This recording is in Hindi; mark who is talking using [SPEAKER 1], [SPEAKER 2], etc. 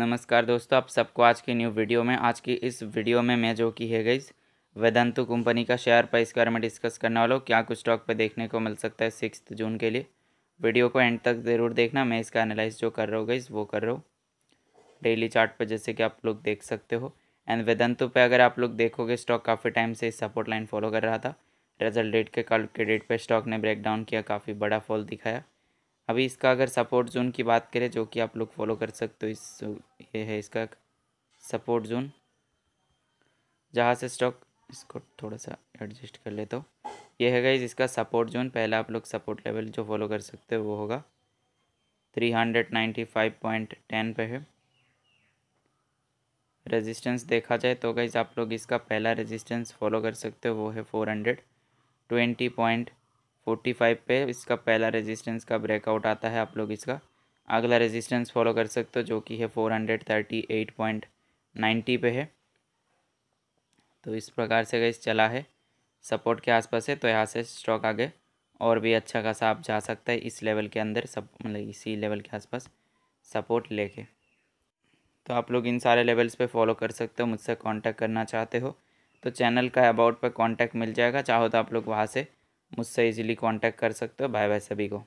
[SPEAKER 1] नमस्कार दोस्तों आप सबको आज की न्यू वीडियो में आज की इस वीडियो में मैं जो की है गई वेदंतु कंपनी का शेयर प्राइस के बारे में डिस्कस करने वाला हूँ क्या कुछ स्टॉक पर देखने को मिल सकता है सिक्स जून के लिए वीडियो को एंड तक ज़रूर देखना मैं इसका एनालाइज जो कर रहा हूँ गई वो कर रहा हूँ डेली चार्ट पर जैसे कि आप लोग देख सकते हो एंड वेदंतु पर अगर आप लोग देखोगे स्टॉक काफ़ी टाइम से सपोर्ट लाइन फॉलो कर रहा था रिजल्ट डेट के कल के डेट पर स्टॉक ने ब्रेकडाउन किया काफ़ी बड़ा फॉल दिखाया अभी इसका अगर सपोर्ट जोन की बात करें जो कि आप लोग फॉलो कर सकते हो इस ये है इसका सपोर्ट जोन जहाँ से स्टॉक इसको थोड़ा सा एडजस्ट कर लेता हूँ ये है गाइज इसका सपोर्ट जोन पहला आप लोग सपोर्ट लेवल जो फॉलो कर सकते हो वो होगा three hundred ninety five point ten पे है रेजिस्टेंस देखा जाए तो गई आप लोग इसका पहला रेजिस्टेंस फॉलो कर सकते हो वो है four hundred twenty point forty five पे इसका पहला रेजिस्टेंस का ब्रेकआउट आता है आप लोग इसका अगला रेजिस्टेंस फॉलो कर सकते हो जो कि है four hundred thirty eight point ninety पे है तो इस प्रकार से गई चला है सपोर्ट के आसपास है तो यहाँ से स्टॉक आगे और भी अच्छा खासा आप जा सकता है इस लेवल के अंदर सब मतलब इसी लेवल के आसपास सपोर्ट लेके तो आप लोग इन सारे लेवल्स पे फॉलो कर सकते हो मुझसे कांटेक्ट करना चाहते हो तो चैनल का अबाउट पर कांटेक्ट मिल जाएगा चाहो तो आप लोग वहाँ से मुझसे इजीली कांटेक्ट कर सकते हो बाय बाय सभी को